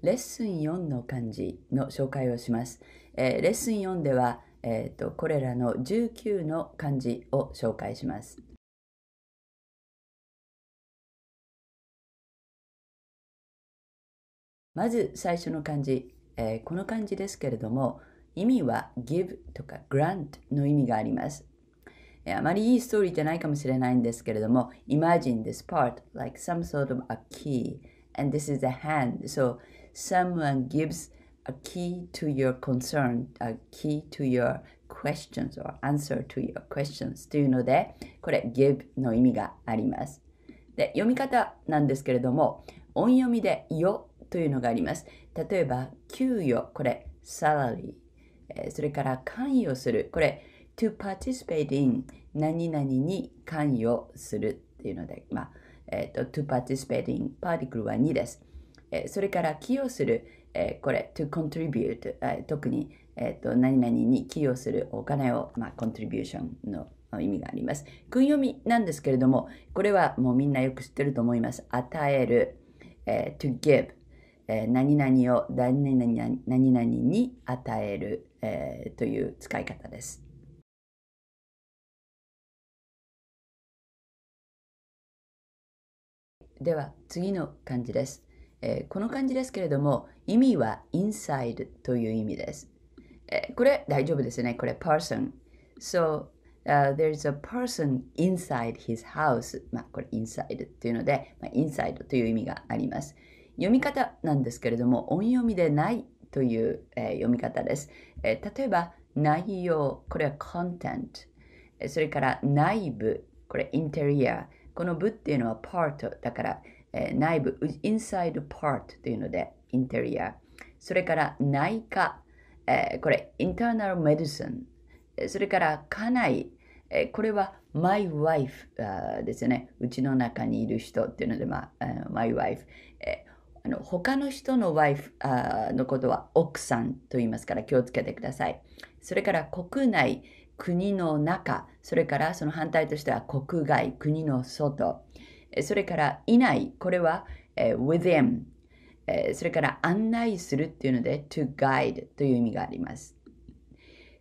レッスン4の漢字の紹介をします。えー、レッスン4では、えーと、これらの19の漢字を紹介します。まず最初の漢字、えー、この漢字ですけれども意味は give とか grant の意味があります。あまりいいストーリーじゃないかもしれないんですけれども Imagine this part like some sort of a key and this is a hand so someone gives a key to your concern, a key to your questions or answer to your questions というので、これ give の意味があります。で、読み方なんですけれども、音読みでよというのがあります。例えば、給与、これ salary、えそれから関与する、これ to participate in 何々に関与するっていうので、まあ、えっ、ー、と、to participate in、パーティクルは2です。えそれから寄与する、えこれ to contribute、特に、えと、何々に寄与するお金を、まあ、コントリビューションの意味があります。訓読みなんですけれども、これはもうみんなよく知ってると思います。与える、え to give、え何々を何々何々に与える、えという使い方です。では次の漢字です。えー、この漢字ですけれども、意味は inside という意味です。えー、これ大丈夫ですね。これ person。So, uh, there's a person inside his house. まあ、これ inside というので、まあ、inside という意味があります。読み方なんですけれども、音読みでないという、えー、読み方です、えー、例えば、内容、これは content。それから内部、これ interior この部っていうのは part だから、えー、内部、inside part というので、インテリア。それから内科、えー、これ、internal medicine。それから家内、えー、これは my wife ですね。うちの中にいる人っていうので、まあ、my wife。えー、あの他の人の wife のことは奥さんと言いますから気をつけてください。それから国内、国の中、それからその反対としては国外、国の外。それからいない、これは、え within、えそれから案内するっていうので to guide という意味があります。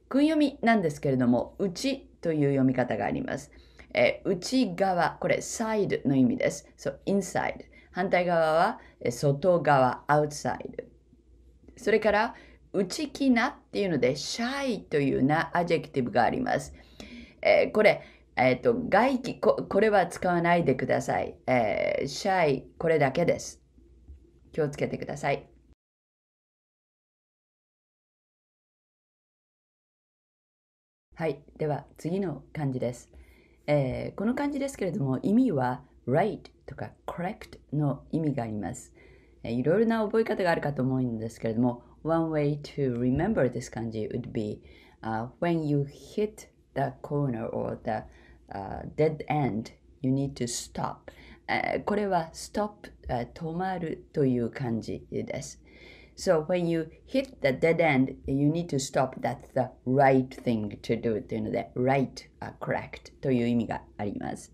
訓読みなんですけれども、内という読み方があります。え内側、これ side の意味です。そう、inside。反対側は外側、outside。それから、内気なっていうので、shy というなアジェクティブがあります。えこれ、えっ、ー、と、外気こ、これは使わないでください。えー、シャイ、これだけです。気をつけてください。はい、では次の漢字です。えー、この漢字ですけれども、意味は right とか correct の意味があります。えー、いろいろな覚え方があるかと思うんですけれども、one way to remember this 漢字 would be、uh, when you hit the corner or the dead end, you need to stop. これは stop、止まるという感じです。So when you hit the dead end, you need to stop. That's the right thing to do というので、right、correct という意味があります。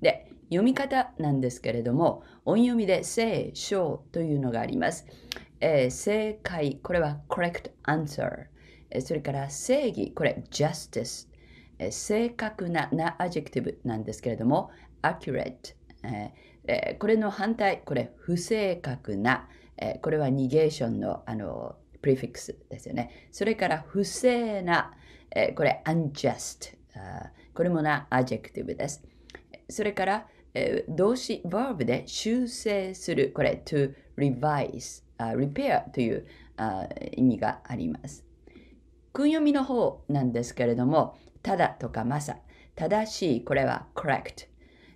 で、読み方なんですけれども、音読みで正、書というのがあります。えー、正解、これは correct answer。それから正義、これ justice。正確ななジェクティブなんですけれども accurate、ええこれの反対これ不正確な、えこれはニゲーションのあのプリフィックスですよねそれから不正な、えこれ unjust これもなアジェクティブですそれから、え動詞 verb で修正するこれ to revise、repair というあ意味があります訓読みの方なんですけれどもただとかまさ。正しい、これは correct、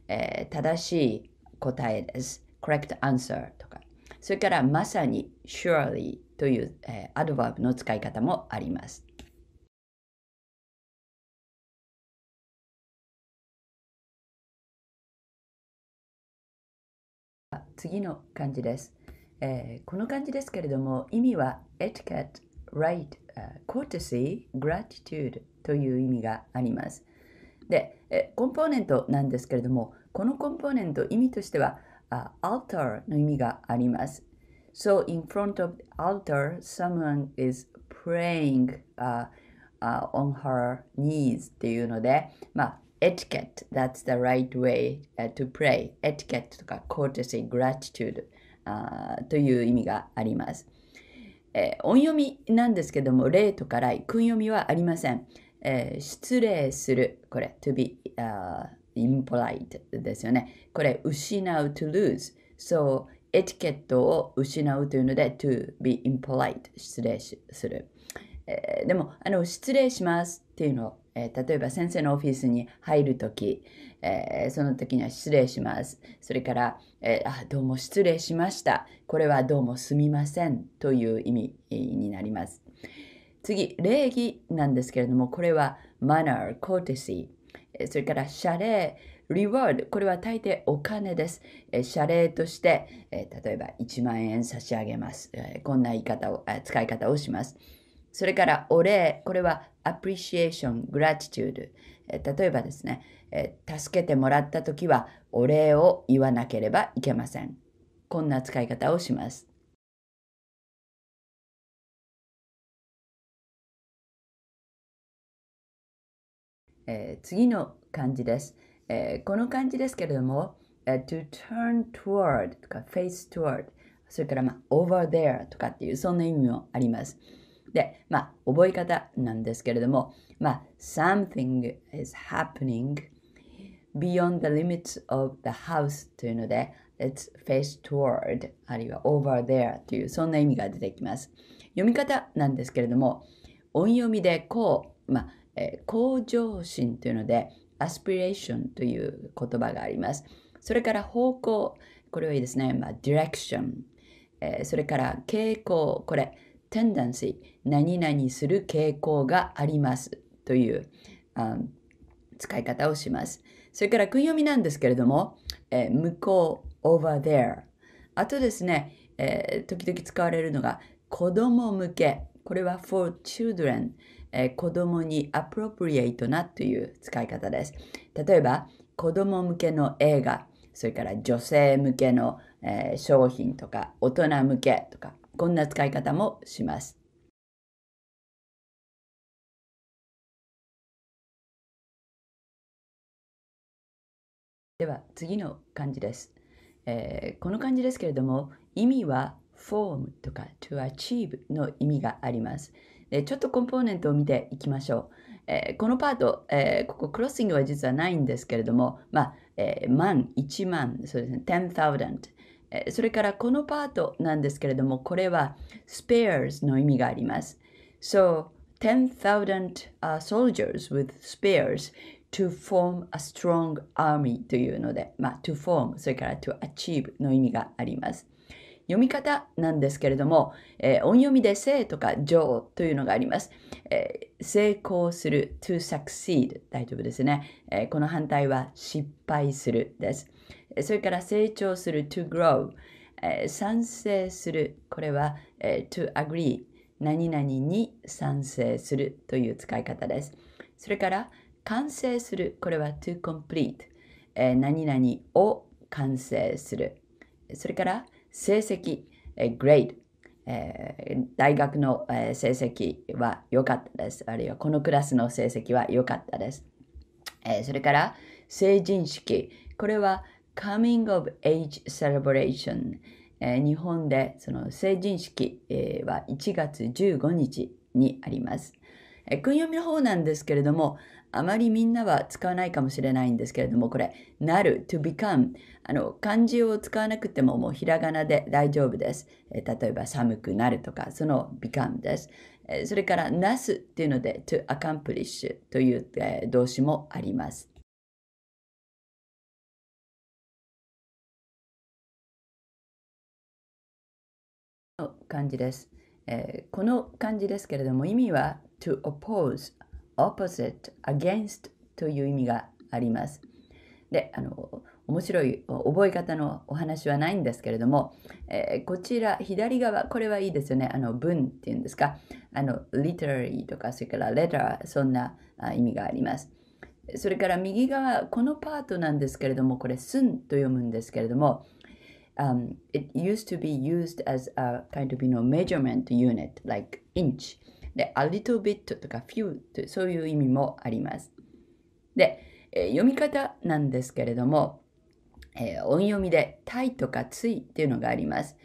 えー、正しい答えです。correct answer とか。それからまさに surely という、えー、アドバーブの使い方もあります。次の漢字です、えー、この漢字ですけれども意味は e t t t e right courtesy, gratitude という意味があります。で、えコンポーネントなんですけれども、このコンポーネント意味としては、uh, altar の意味があります。So in front of the altar, someone is praying、uh, uh, on her knees っていうので、まあ、etiquette, that's the right way、uh, to pray. etiquette とか courtesy, gratitude、uh, という意味があります。えー、音読みなんですけども、例とか来、訓読みはありません。えー、失礼する、これ、to be、uh, impolite ですよね。これ、失う、to lose。そう、エチケットを失うというので、to be impolite、失礼する。えー、でも、あの、失礼しますっていうのえー、例えば先生のオフィスに入るとき、えー、その時には失礼します。それから、えー、あ、どうも失礼しました。これはどうもすみませんという意味になります。次、礼儀なんですけれども、これは manner, courtesy。それから謝礼、reward。これは大抵お金です。謝礼として、例えば1万円差し上げます。こんな言い方を、使い方をします。それからお礼、これは appreciation, gratitude。例えばですね、助けてもらった時はお礼を言わなければいけません。こんな使い方をします。えー、次の漢字です、えー、この漢字ですけれども、えー、to turn toward とか face toward それから、まあ、over there とかっていうそんな意味もあります。で、まあ、覚え方なんですけれども、まあ、something is happening beyond the limits of the house というので、it's face toward あるいは over there というそんな意味が出てきます。読み方なんですけれども、音読みでこう、まあ、えー、向上心というので、aspiration という言葉があります。それから方向、これはいいですね、まあ、direction、えー、それから傾向、これ、tendency 何々する傾向がありますという使い方をします。それから訓読みなんですけれども、えー、向こう over there あとですね、えー、時々使われるのが子供向けこれは for children、えー、子供に appropriate なという使い方です例えば子供向けの映画それから女性向けの、えー、商品とか大人向けとかこんな使い方もします。では次の漢字です、えー、この漢字ですけれども意味は form とか to achieve の意味があります。でちょっとコンポーネントを見ていきましょう。えー、このパート、えー、ここクロッシングは実はないんですけれども、まあえー、万、1万、そうですね、10,000、それからこのパートなんですけれども、これは spares の意味があります。So, 10,000、uh, soldiers with spares to form a strong army というので、まあ、to form、それから to achieve の意味があります。読み方なんですけれども、えー、音読みで生とか上というのがあります。えー、成功する to succeed 大丈夫ですね、えー、この反対は失敗するです。それから成長する to grow、えー、賛成するこれは、えー、to agree 何々に賛成するという使い方ですそれから完成するこれは to complete、えー、何々を完成するそれから成績、えー、g r a えー、大学の、えー、成績は良かったです。あるいはこのクラスの成績は良かったです。えー、それから成人式。これは、Coming of Age Celebration、えー、日本でその成人式、えー、は1月15日にあります、えー、訓読みの方なんですけれどもあまりみんなは使わないかもしれないんですけれどもこれ「なる」「to become」あの漢字を使わなくてももうひらがなで大丈夫です、えー、例えば「寒くなる」とかその「become」です、えー、それから「なす」っていうので「to accomplish」という、えー、動詞もあります感じです。えー、この漢字ですけれども、意味は to oppose、opposite、against という意味があります。で、あの、面白い覚え方のお話はないんですけれども、えー、こちら左側これはいいですよねあの文っていうんですかあの literary とかそれから letter そんな意味がありますそれから右側このパートなんですけれどもこれ「すん」と読むんですけれども um, it used to be used as a kind of you know measurement unit like inch で a little bit とか few とそういう意味もありますで、えー、読み方なんですけれども、えー、音読みでたいとかついっていうのがあります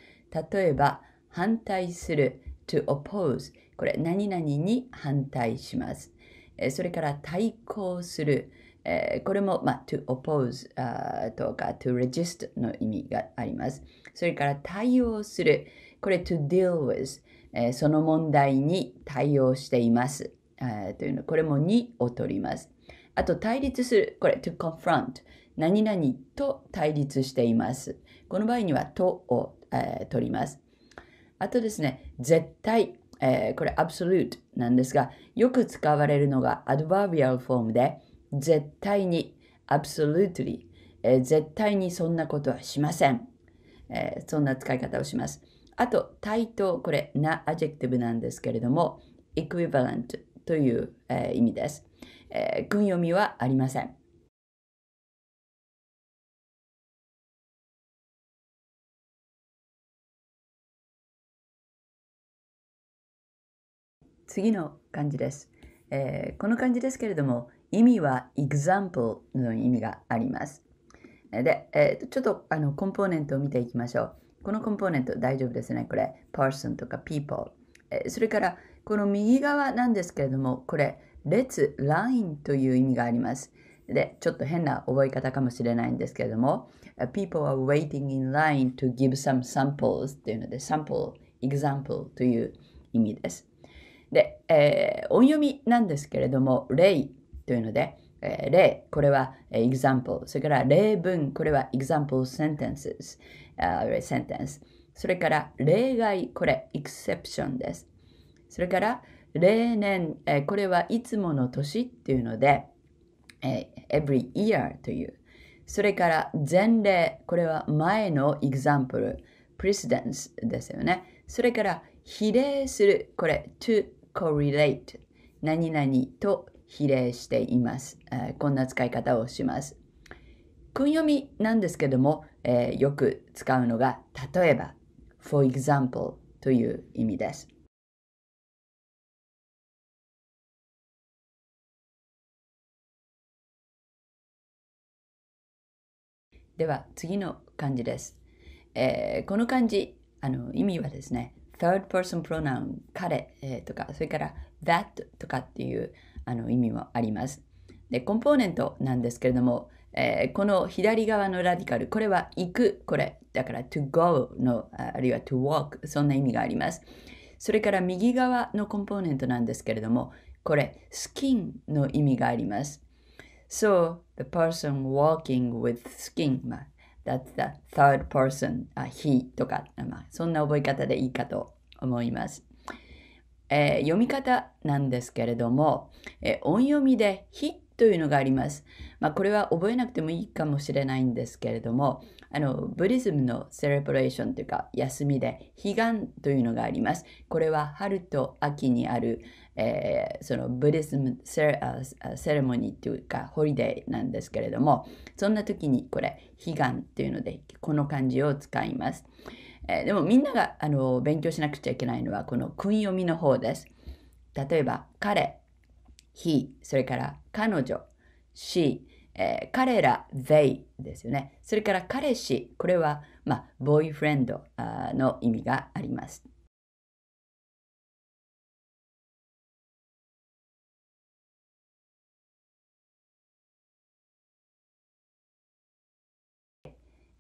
例えば反対する to oppose これ何々に反対します、えー、それから対抗するえー、これも、まあ、to oppose あとか to resist の意味があります。それから対応する。これ to deal with、えー、その問題に対応しています。えー、というのこれも2を取ります。あと対立する。これ to confront。何々と対立しています。この場合にはとを、えー、取ります。あとですね、絶対、えー、これ absolute なんですが、よく使われるのが adverbial フォームで、絶対に、absolutely、えー、絶対にそんなことはしません、えー、そんな使い方をします。あと、対等、これ、なアジェクティブなんですけれども、equivalent という、えー、意味です、えー。訓読みはありません。次の漢字です、えー。この漢字ですけれども、意味は example の意味があります。で、えー、ちょっとあのコンポーネントを見ていきましょう。このコンポーネント大丈夫ですね。これ、person とか people。えー、それから、この右側なんですけれども、これ、列、line という意味があります。で、ちょっと変な覚え方かもしれないんですけれども、people are waiting in line to give some samples っていうので、sample、example という意味です。で、えー、音読みなんですけれども、例、というので、えー、例、これは example。それから例文、これは example sentences、uh,、sentence。それから例外、これ exception です。それから例年、えー、これはいつもの年っていうので、えー、every year という。それから前例、これは前の example、precedence ですよね。それから比例する、これ to correlate 何々と比例しています。こんな使い方をします。訓読みなんですけども、えー、よく使うのが、例えば、for example という意味です。では次の漢字です。えー、この漢字あの意味はですね、third person pronoun 彼、えー、とかそれから that とかっていうあの意味もあります。でコンポーネントなんですけれども、えー、この左側のラディカルこれは行くこれだから to go のあるいは to walk そんな意味があります。それから右側のコンポーネントなんですけれどもこれ skin の意味があります。So the person walking with skin、まあ That's the third person, あ、he とか、まあ、そんな覚え方でいいかと思います。えー、読み方なんですけれども、えー、音読みで「日」というのがあります。まあ、これは覚えなくてもいいかもしれないんですけれども、あのブリズムのセレブレーションというか休みで彼岸というのがあります。これは春と秋にある、えー、そのブリズムセレモニーというかホリデーなんですけれども、そんな時にこれ彼岸というのでこの漢字を使います。えー、でもみんながあの勉強しなくちゃいけないのはこの訓読みの方です。例えば彼、he、それから彼女、she、えー、彼ら、they ですよね。それから彼氏、これは、まあ、ボーイフレンドあの意味があります。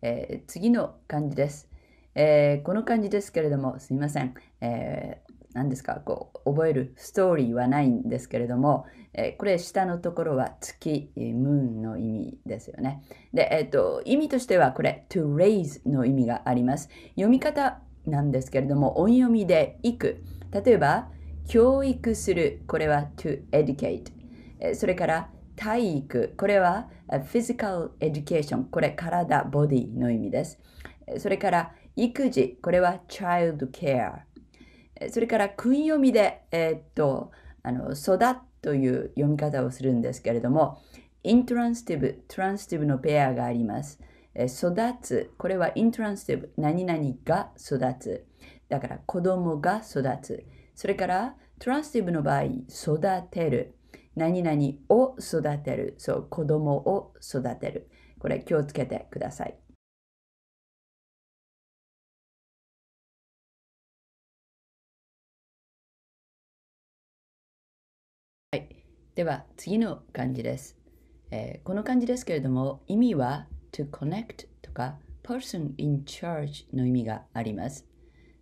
えー、次の漢字です。えー、この感じですけれども、すみません。えー何ですかこう覚えるストーリーはないんですけれども、えー、これ下のところは月、ムーンの意味ですよね。で、えっ、ー、と、意味としてはこれ to raise の意味があります。読み方なんですけれども、音読みで行く。例えば、教育する。これは to educate。えそれから、体育。これは physical education。これ体、body の意味です。それから、育児、これは child care。それから訓読みで、えー、っと、あの、育という読み方をするんですけれども、イントランスティブ、トランスティブのペアがあります。えー、育つ、これはイントランスティブ、何々が育つ。だから子供が育つ。それからトランスティブの場合、育てる。何々を育てる。そう、子供を育てる。これ気をつけてください。はい、では次の漢字です、えー、この漢字ですけれども意味は to connect とか person in charge の意味があります。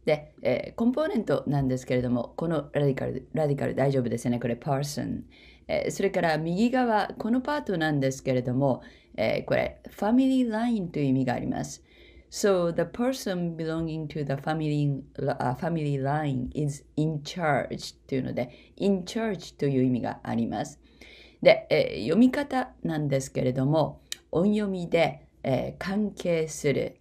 で、えー、コンポーネントなんですけれども、このラディカル、ラディカル大丈夫ですよね、これ person。えー、それから右側、このパートなんですけれども、えー、これ family line という意味があります。So the person belonging to the family,、uh, family line is in charge というので in charge という意味があります。で、えー、読み方なんですけれども音読みで、えー、関係する、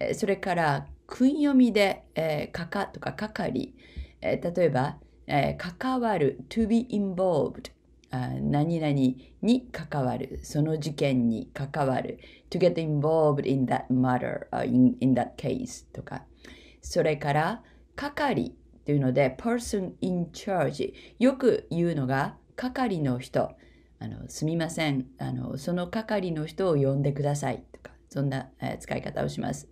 えー、それから訓読みで、えー、かかとかかかり、えー、例えば、えー、関わる to be involved 何々に関わるその事件に関わる to get involved in that matter, uh, in, in that case とか、それから係というので person in charge よく言うのが係の人あのすみませんあのその係の人を呼んでくださいとかそんな、えー、使い方をします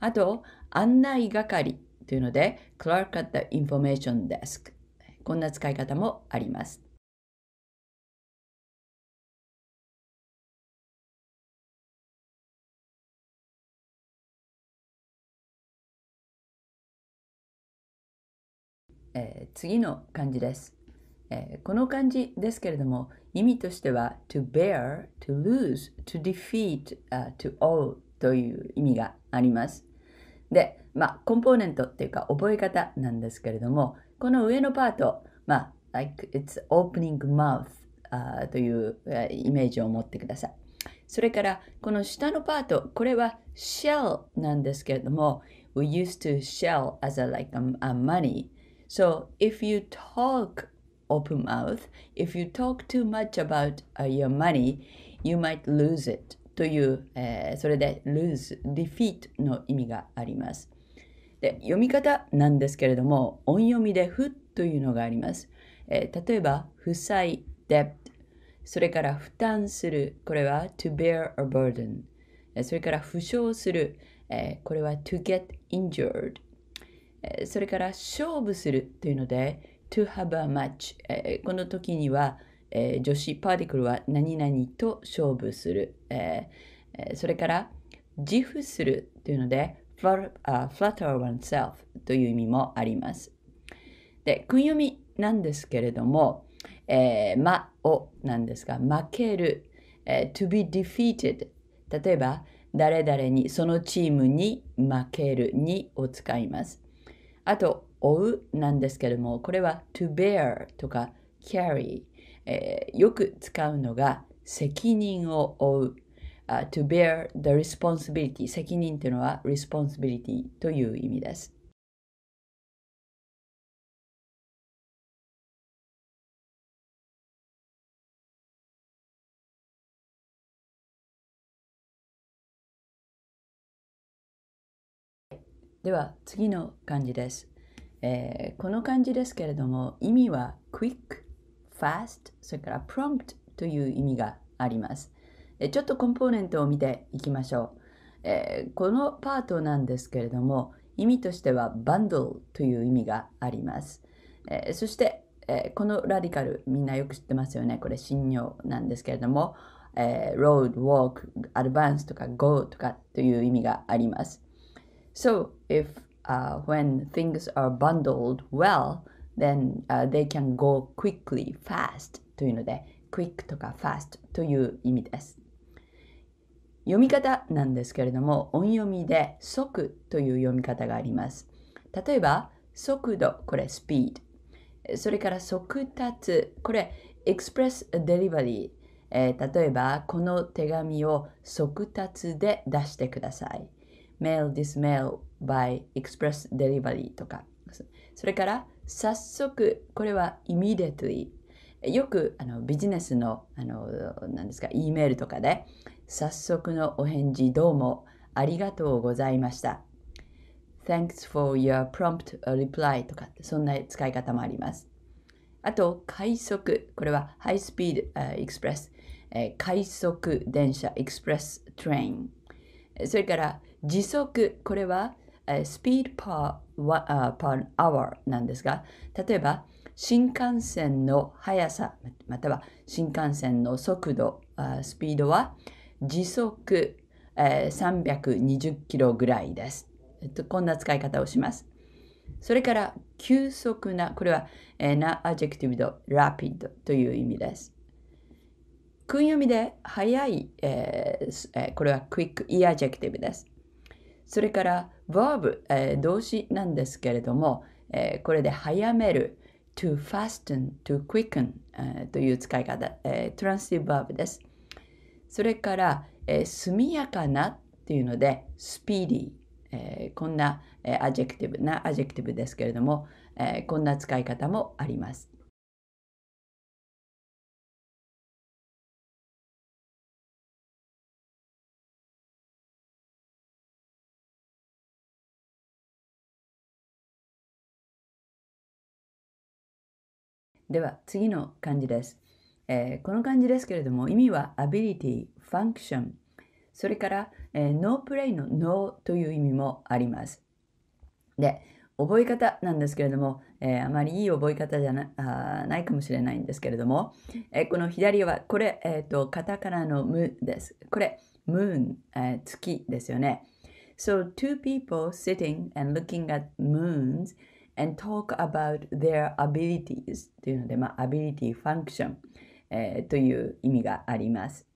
あと案内係というので clerk at the information desk こんな使い方もあります次の漢字です。えー、この漢字ですけれども、意味としては to bear, to lose, to defeat,、uh, to all という意味があります。で、まあ、コンポーネントっていうか覚え方なんですけれども、この上のパート、まあ、like it's opening mouth、uh, という、uh, イメージを持ってください。それから、この下のパート、これは shell なんですけれども、we used to shell as a like a, a money So if you talk open mouth, if you talk too much about、uh, your money, you might lose it という、えー、それで lose, defeat の意味があります。で読み方なんですけれども音読みで「ふ」というのがあります。えー、例えば「負債」「debt」それから「負担する」これは「to bear a burden」それから「負傷する」えー、これは「to get injured」それから勝負するというので to have a match、えこの時には、え子助パーティクルは何々と勝負する、えそれから自負するというので f l u t t e r oneself という意味もありますで訓読みなんですけれども、えー、まをなんですが負ける、えー、to be defeated 例えば誰々にそのチームに負けるにを使いますあと、追うなんですけれども、これは to bear とか carry、えー、よく使うのが責任を負う。Uh, to bear the responsibility 責任というのは responsibility という意味です。では次の漢字です、えー、この漢字ですけれども意味は quick、fast、それから prompt という意味があります。ちょっとコンポーネントを見ていきましょう。えー、このパートなんですけれども意味としてはバンド e という意味があります。えー、そして、えー、このラディカルみんなよく知ってますよね。これ信用なんですけれども、えー、road, walk, advance とか go とかという意味があります。So if uh, when things are bundled well, then、uh, they can go quickly, fast というので quick とか fast という意味です。読み方なんですけれども音読みで速という読み方があります。例えば速度、これ speed。それから速達、これ express delivery。えー、例えばこの手紙を速達で出してください。メールデ this mail by express delivery とか、それから早速、これは immediately。よくあのビジネスの、あの、何ですか、E メールとかで、早速のお返事どうもありがとうございました。Thanks for your prompt reply とかってそんな使い方もあります。あと、快速。これは High Speed Express。快速電車 Express Train。それから時速、これは、スピードパ p パ r per ーアワーなんですが、例えば、新幹線の速さ、または新幹線の速度、スピードは時速320キロぐらいです。こんな使い方をします。それから、急速な、これは、な、アジェクティブド、ラピッドという意味です。訓読みで、速い、これはクイック、イアジェクティブです。それから verb、えー、動詞なんですけれども、えー、これで早める to fasten, to quicken、えー、という使い方、えー、transitive verb です。それから、えー、速やかなというので speedy、えー、こんな、えー、アジェクティブなアジェクティブですけれども、えー、こんな使い方もあります。では次の漢字です。えー、この漢字ですけれども意味はアビリティ、ファンクション、それから、えー、ノープレイの no という意味もあります。で、覚え方なんですけれども、えー、あまりいい覚え方じゃなあないかもしれないんですけれども、えー、この左はこれ、えーと、カタカナのムです。これ、ムーン、えー、月ですよね。So, two people sitting and looking at moons and talk about their abilities というので、まあ、ability function、えー、という意味があります。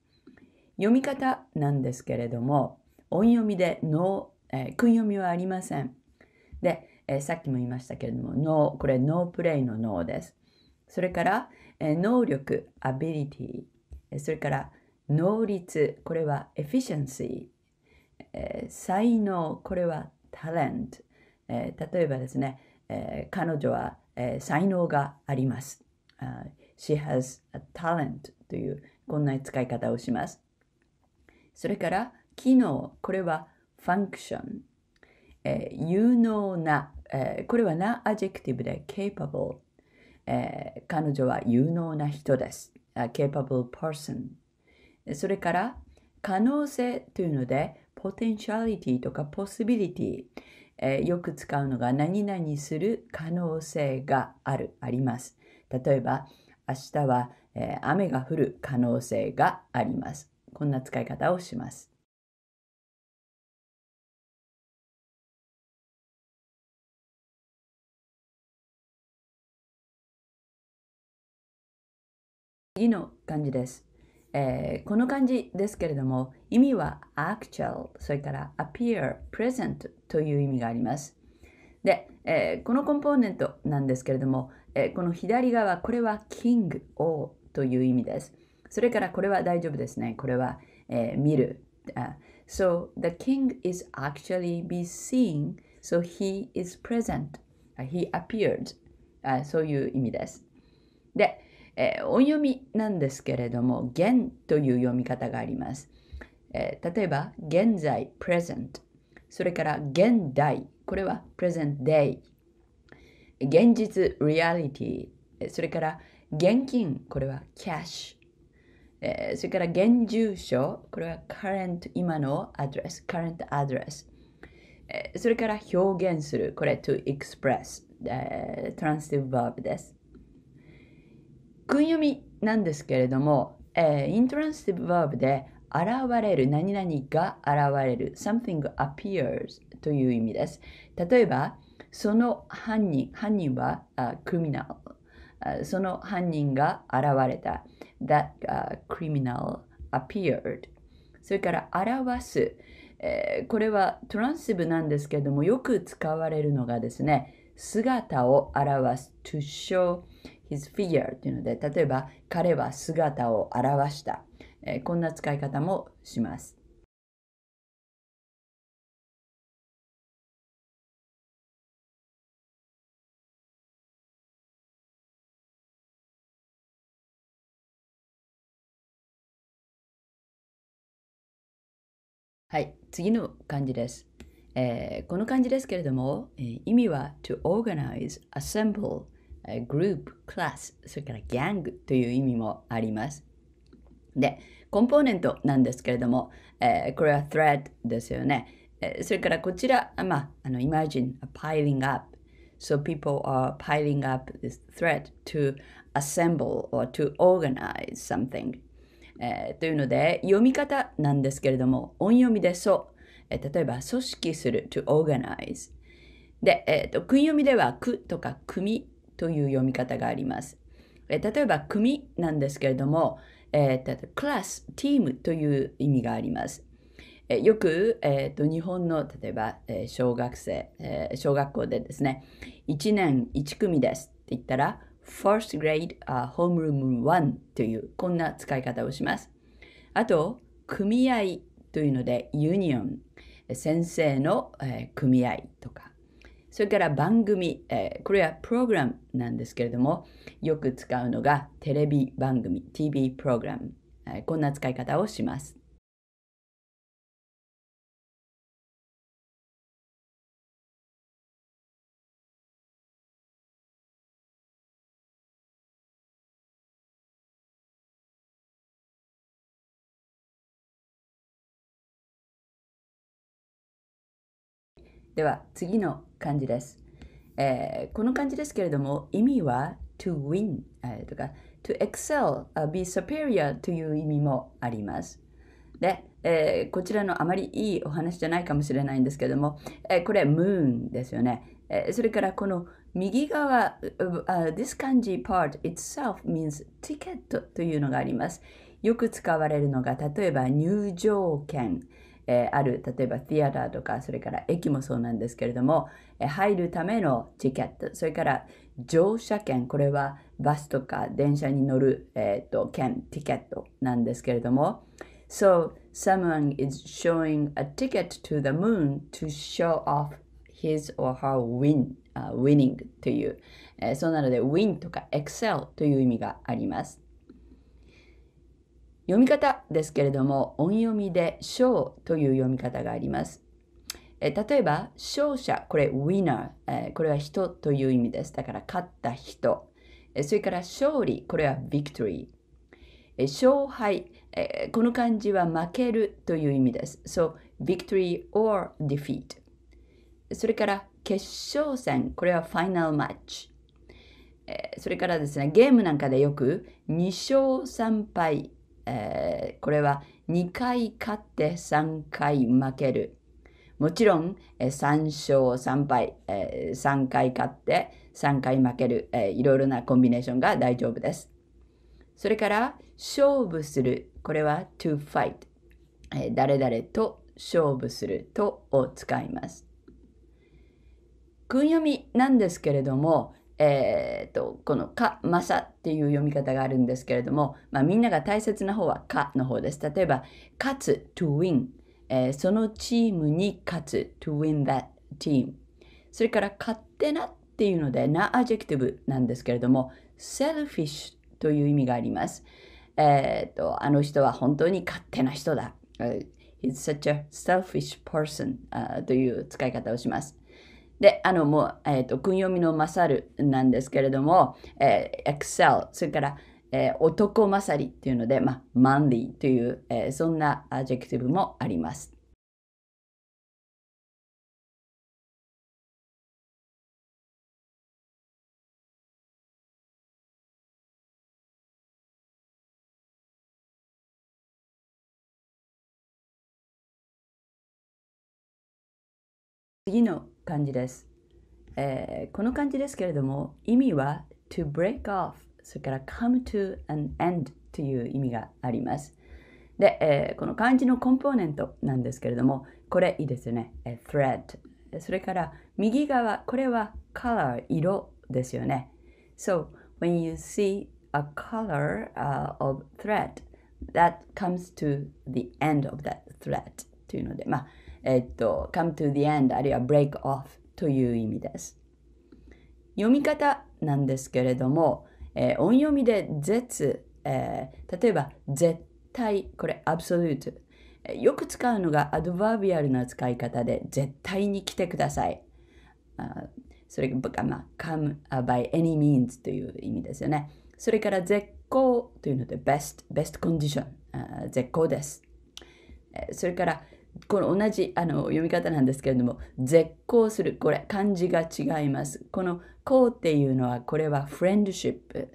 読み方なんですけれども、音読みで no、えー、訓読みはありません。で、えー、さっきも言いましたけれども、no、これ no play の no です。それから、えー、能力、ability、それから能率、これは efficiency、えー、才能、これは talent、えー、例えばですね、えー、彼女は、えー、才能があります。Uh, she has a talent というこんな使い方をします。それから機能、これは function、えー、有能な、えー、これはなアジェクティブで capable、えー、彼女は有能な人です。A capable person。それから可能性というので potentiality とか possibility、えー、よく使うのが何々する可能性がある、あります。例えば、明日は、えー、雨が降る可能性があります。こんな使い方をします。次の漢字です。えー、この漢字ですけれども意味は actual それから appear present という意味がありますで、えー、このコンポーネントなんですけれども、えー、この左側これは king 王という意味ですそれからこれは大丈夫ですねこれは、えー、見る、uh, So the king is actually be seen so he is present、uh, he appeared、uh, そういう意味ですでえー、音読みなんですけれども、現という読み方があります。えー、例えば、現在、present。それから、現代。これは present day。現実、reality。それから、現金。これは cash。えそれから、現住所。これは current、今の address。current address。それから表現する、これ to express、transitive verb です。訓読みなんですけれども、えー、イントランスティブバーブで現れる何々が現れる something appears という意味です。例えばその犯人犯人は、uh, criminal その犯人が現れた that、uh, criminal appeared それから表す、えー、これはトランシブなんですけれどもよく使われるのがですね姿を表す to show his figure っていうので、例えば彼は姿を表した。えー、こんな使い方もします。はい、次の漢字です。えー、この漢字ですけれども、えー、意味は to organize, assemble グループ、クラス、それからギャングという意味もあります。で、コンポーネントなんですけれども、えー、これは thread ですよね。えー、それからこちら、まあ、あの imagine a piling up. So people are piling up this thread to assemble or to organize something. えー、というので、読み方なんですけれども、音読みでそう。えー、例えば、組織する to organize。で、えーと、と訓読みでは、くとか組という読み方があります。え例えば、組なんですけれども、えー、クラス、チームという意味があります。えよく、えーと、日本の例えば、え小学生、え小学校でですね、1年1組ですって言ったら、first grade、uh, homeroom 1というこんな使い方をします。あと、組合というので、ユニオン、先生の、え組合とか、それから番組、えー、これはプログラムなんですけれども、よく使うのがテレビ番組、TV プログラム、えー、こんな使い方をします。では次の漢字です、えー、この漢字ですけれども意味は to win、えー、とか to excel、uh, be superior という意味もありますで、えー、こちらのあまりいいお話じゃないかもしれないんですけども、えー、これ moon ですよね、えー、それからこの右側、uh, this 漢字 part itself means ticket というのがありますよく使われるのが例えば入場券えある例えばティアラーとかそれから駅もそうなんですけれども、え入るためのチケットそれから乗車券これはバスとか電車に乗る、えーと、と券ティケットなんですけれども So someone is showing a ticket to the moon to show off his or her win、uh, winning という、えー、そうなので win とか excel という意味があります読み方ですけれども音読みで「賞」という読み方があります。え例えば「勝者」これ「winner」これは「人」という意味です。だから「勝った人」それから「勝利」これは「victory」勝敗この漢字は「負ける」という意味です。So victory or defeat それから決勝戦これは「final match」それからですねゲームなんかでよく2勝3敗えー、これは2回勝って3回負ける。もちろん、えー、3勝3敗、えー、3回勝って3回負ける、えー、いろいろなコンビネーションが大丈夫です。それから、勝負する。これは to fight。えー、誰々と勝負するとを使います。訓読みなんですけれども、えーと、この「か」「まさ」っていう読み方があるんですけれども、まあ、みんなが大切な方は「か」の方です。例えば「勝つ」「to win」えー、そのチームに勝つ「to win that team」それから「勝手な」っていうので「な」アジェクティブなんですけれども「selfish」という意味があります。えーと、とあの人は本当に勝手な人だ。He's such a selfish person、uh, という使い方をします。で、あの、もう、えっ、ー、と、訓読みの勝るなんですけれども、えー、excel、それから、えー、男勝りっていうので、まあ、マンディという、えー、そんなアジェクティブもあります。次の漢字です。えー、この感じですけれども、意味は to break off、それから come to an end という意味があります。で、えー、この漢字のコンポーネントなんですけれども、これいいですよね。えー、thread。それから右側、これは color、色ですよね。So, when you see a color、uh, of thread, that comes to the end of that thread というので、まあえっと、come to the end あるいは break off という意味です。読み方なんですけれども、えー、音読みで絶、えー、例えば絶対、これ absolute。よく使うのがアドバービアルな使い方で絶対に来てください。あそれが、まあ、come by any means という意味ですよね。それから絶好というので best, best condition 絶好です。それからこの同じあの読み方なんですけれども絶好するこれ漢字が違いますこの「こう」っていうのはこれはフレンドシップ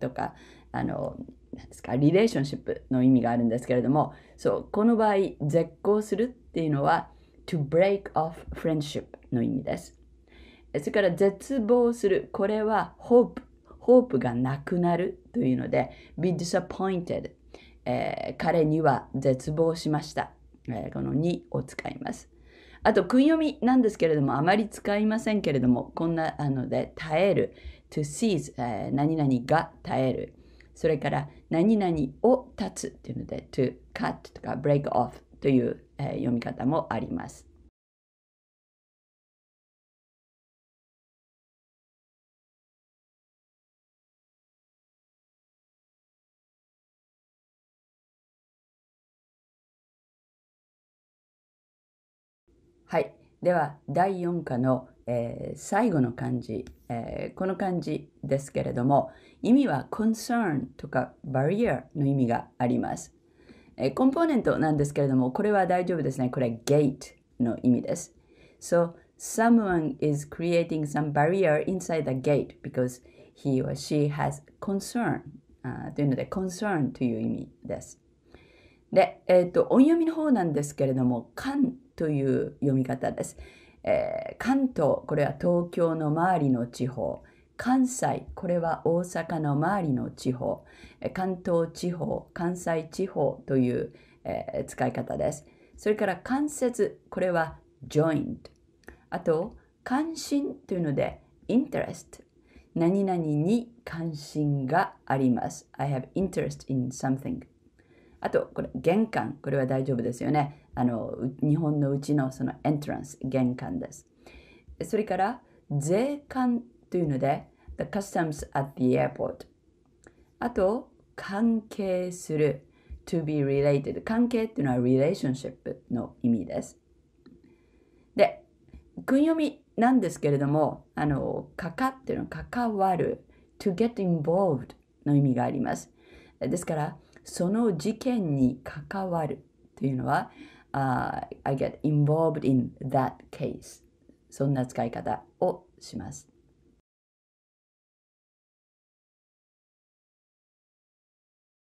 とかあのなんですかリレーションシップの意味があるんですけれどもそうこの場合絶好するっていうのは to break off friendship の意味ですそれから絶望するこれは hope hope がなくなるというので be disappointed、えー、彼には絶望しましたえこの2を使います。あと、訓読みなんですけれども、あまり使いませんけれども、こんなあので、耐える、to seize、えー、何々が耐える。それから、何々を断つというので、to cut とか break off という、えー、読み方もあります。はい。では、第4課の、えー、最後の漢字、えー、この漢字ですけれども、意味は concern とか barrier の意味があります。えー、コンポーネントなんですけれども、これは大丈夫ですね。これ gate の意味です。So, someone is creating some barrier inside the gate because he or she has concern あというので concern という意味です。で、えーと、音読みの方なんですけれども「という読み方です。えー、関東、これは東京の周りの地方。関西、これは大阪の周りの地方。関東地方、関西地方という、えー、使い方です。それから関節、これは joint。あと、関心というので interest。何々に関心があります。I have interest in something. あと、これ、玄関。これは大丈夫ですよね。あの日本のうちのそのエントランス玄関ですそれから税関というので The customs at the airport あと関係する to be related 関係というのは relationship の意味ですで訓読みなんですけれどもあのかかっていうのは関わる to get involved の意味がありますですからその事件に関わるというのは uh, I get involved in that case そんな使い方をします。